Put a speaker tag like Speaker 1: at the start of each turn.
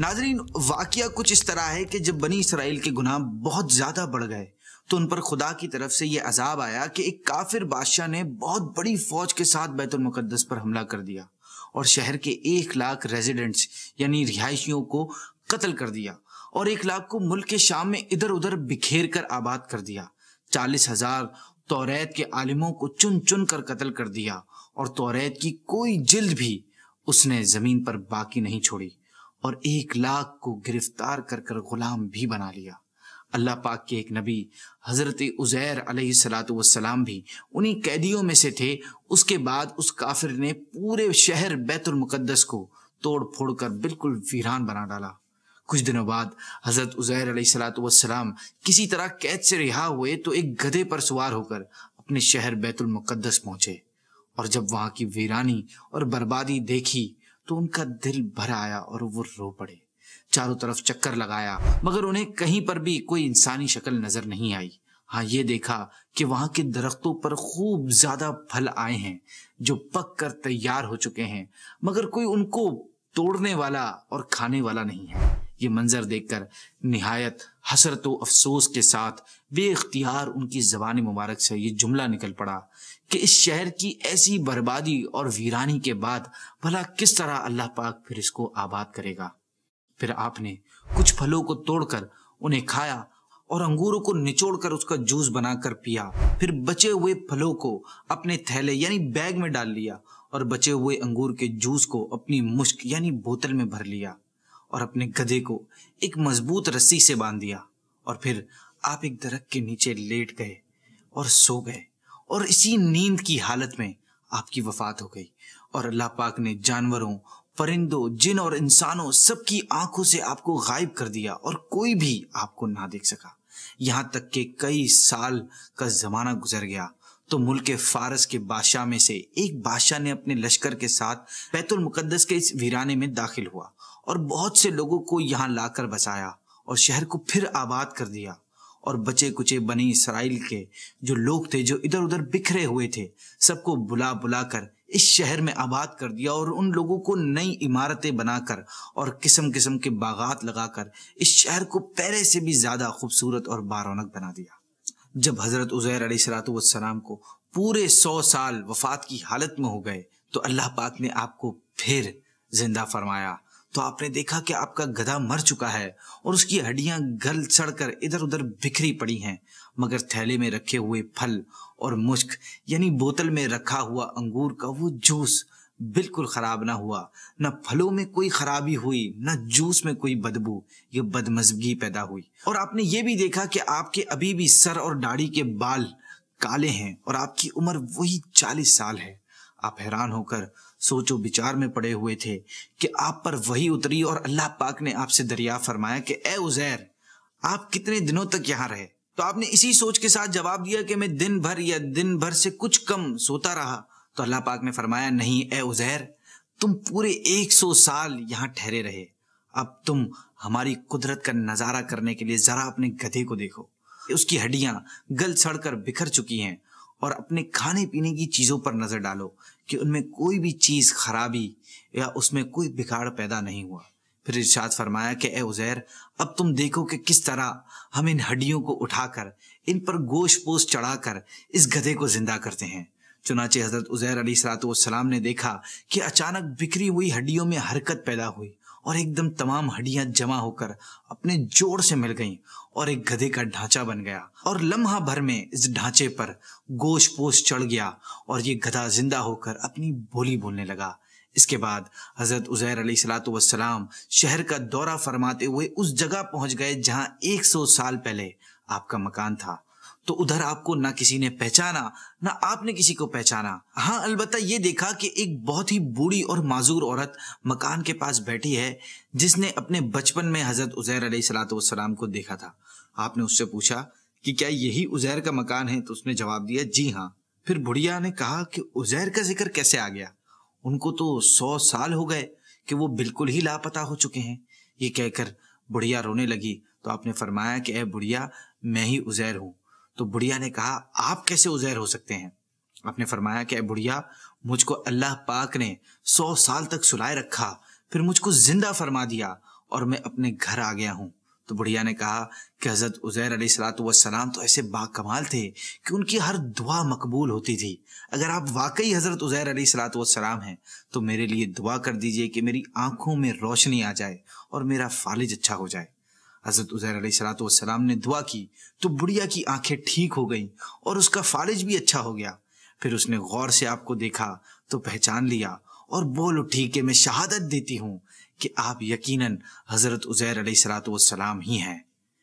Speaker 1: नाजरीन वाकया कुछ इस तरह है कि जब बनी इसराइल के गुनाह बहुत ज़्यादा बढ़ गए तो उन पर खुदा की तरफ से यह अजाब आया कि एक काफिर बादशाह ने बहुत बड़ी फौज के साथ बैतुलमक़दस पर हमला कर दिया और शहर के एक लाख रेजिडेंट्स यानी रिहायशियों को कत्ल कर दिया और एक लाख को मुल्क के शाम में इधर उधर बिखेर कर आबाद कर दिया चालीस हजार तोरेत के आलिमों को चुन चुन कर कत्ल कर दिया और तोरेत की कोई जिल्द भी उसने ज़मीन पर बाकी नहीं छोड़ी और एक लाख को गिरफ्तार कर कर गुलाम भी बना लिया अल्लाह पाक के एक नबी हज़रत उज़ैर सलाम भी उन्हीं कैदियों में से थे उसके बाद उस काफिर ने पूरे शहर मुकद्दस को तोड़ फोड़ कर बिल्कुल वीरान बना डाला कुछ दिनों बाद हज़रत उज़ैर सलाम किसी तरह कैद से रिहा हुए तो एक गधे पर सवार होकर अपने शहर मुकद्दस पहुंचे और जब वहाँ की वीरानी और बर्बादी देखी तो उनका दिल भर आया और वो रो पड़े चारों तरफ चक्कर लगाया मगर उन्हें कहीं पर भी कोई इंसानी शक्ल नजर नहीं आई हाँ ये देखा कि वहां के दरख्तों पर खूब ज्यादा फल आए हैं जो पक कर तैयार हो चुके हैं मगर कोई उनको तोड़ने वाला और खाने वाला नहीं है ये मंजर देखकर नहायत हसरत व अफसोस के साथ बेख्तियार उनकी जबान मुबारक से ये जुमला निकल पड़ा कि इस शहर की ऐसी बर्बादी और वीरानी के बाद भला किस तरह अल्लाह पाक फिर इसको आबाद करेगा फिर आपने कुछ फलों को तोड़कर उन्हें खाया और अंगूरों को निचोड़कर उसका जूस बनाकर पिया फिर बचे हुए फलों को अपने थैले यानी बैग में डाल लिया और बचे हुए अंगूर के जूस को अपनी मुश्क यानी बोतल में भर लिया और अपने गधे को एक मजबूत रस्सी से बांध दिया और फिर आप एक दरख के नीचे लेट गए और सो गए और इसी नींद की हालत में आपकी वफात हो गई और अल्लाह पाक ने जानवरों परिंदों जिन और इंसानों सबकी आंखों से आपको गायब कर दिया और कोई भी आपको ना देख सका यहाँ तक के कई साल का ज़माना गुजर गया तो मुल्क फारस के बादशाह में से एक बादशाह ने अपने लश्कर के साथ बैतुल मुकद्दस के इस वीराने में दाखिल हुआ और बहुत से लोगों को यहाँ लाकर बचाया और शहर को फिर आबाद कर दिया और बचे कुचे बनी इसराइल के जो लोग थे जो इधर उधर बिखरे हुए थे सबको बुला बुला कर इस शहर में आबाद कर दिया और उन लोगों को नई इमारतें बनाकर और किस्म किस्म के बागात लगाकर इस शहर को पहले से भी ज़्यादा खूबसूरत और बारौनक बना दिया जब हज़रत उज़ैर अली सलाम को पूरे सौ साल वफात की हालत में हो गए तो अल्लाह पाक ने आपको फिर जिंदा फरमाया तो आपने देखा कि आपका गधा मर चुका है और उसकी हड्डियां गल सड़कर इधर उधर बिखरी पड़ी हैं मगर थैले में रखे हुए फल और मुश्क यानी बोतल में रखा हुआ अंगूर का वो जूस बिल्कुल खराब ना हुआ न फलों में कोई खराबी हुई न जूस में कोई बदबू ये बदमजगी पैदा हुई और आपने ये भी देखा कि आपके अभी भी सर और दाढ़ी के बाल काले हैं और आपकी उम्र वही चालीस साल है आप हैरान होकर सोचो विचार में पड़े हुए थे कि आप पर वही उतरी और अल्लाह पाक ने आपसे दरिया फरमाया कि ए उजैर आप कितने दिनों तक यहाँ रहे तो आपने इसी सोच के साथ जवाब दिया कि मैं दिन भर या दिन भर से कुछ कम सोता रहा तो अल्लाह पाक ने फरमाया नहीं ए उजैर तुम पूरे एक सौ साल यहाँ ठहरे रहे अब तुम हमारी कुदरत का नज़ारा करने के लिए ज़रा अपने गधे को देखो उसकी हड्डियां गल सड़कर बिखर चुकी हैं और अपने खाने पीने की चीज़ों पर नज़र डालो कि उनमें कोई भी चीज़ खराबी या उसमें कोई बिगाड़ पैदा नहीं हुआ फिर इर्शाद फरमाया कि ए उज़ैर अब तुम देखो कि किस तरह हम इन हड्डियों को उठाकर इन पर गोश पोश चढ़ाकर इस गधे को ज़िंदा करते हैं चुनाचे हज़रत उज़ैर अली सलाम ने देखा कि अचानक बिखरी हुई हड्डियों में हरकत पैदा हुई और एकदम तमाम हड्डियां जमा होकर अपने जोर से मिल गईं और एक गधे का ढांचा बन गया और लम्हा भर में इस ढांचे पर गोश पोश चढ़ गया और ये गधा जिंदा होकर अपनी बोली बोलने लगा इसके बाद हज़रत उज़ैर अली सलाम शहर का दौरा फरमाते हुए उस जगह पहुंच गए जहां 100 साल पहले आपका मकान था तो उधर आपको ना किसी ने पहचाना ना आपने किसी को पहचाना हाँ अलबत्ता ये देखा कि एक बहुत ही बूढ़ी और माजूर औरत मकान के पास बैठी है जिसने अपने बचपन में हजरत उजैर अली सलाम को देखा था आपने उससे पूछा कि क्या यही उजैर का मकान है तो उसने जवाब दिया जी हाँ फिर बुढ़िया ने कहा कि उजैर का जिक्र कैसे आ गया उनको तो सौ साल हो गए कि वो बिल्कुल ही लापता हो चुके हैं ये कहकर बुढ़िया रोने लगी तो आपने फरमाया कि ए बुढ़िया मैं ही उजैर हूँ तो बुढ़िया ने कहा आप कैसे उजैर हो सकते हैं आपने फरमाया कि बुढ़िया मुझको अल्लाह पाक ने सौ साल तक सुलाए रखा फिर मुझको जिंदा फरमा दिया और मैं अपने घर आ गया हूँ तो बुढ़िया ने कहा कि हज़रत उज़ैर अली सलाम तो ऐसे बाकमाल थे कि उनकी हर दुआ मकबूल होती थी अगर आप वाकई हज़रत उज़ैर अली सलाम हैं तो मेरे लिए दुआ कर दीजिए कि मेरी आंखों में रोशनी आ जाए और मेरा फालिज अच्छा हो जाए हज़रत उज़ैर सलात वसलाम ने दुआ की तो बुढ़िया की आंखें ठीक हो गईं और उसका फारिज भी अच्छा हो गया फिर उसने गौर से आपको देखा तो पहचान लिया और बोलो ठीक है मैं शहादत देती हूँ कि आप यकीनन हज़रत उज़ैर सलात वसलाम ही हैं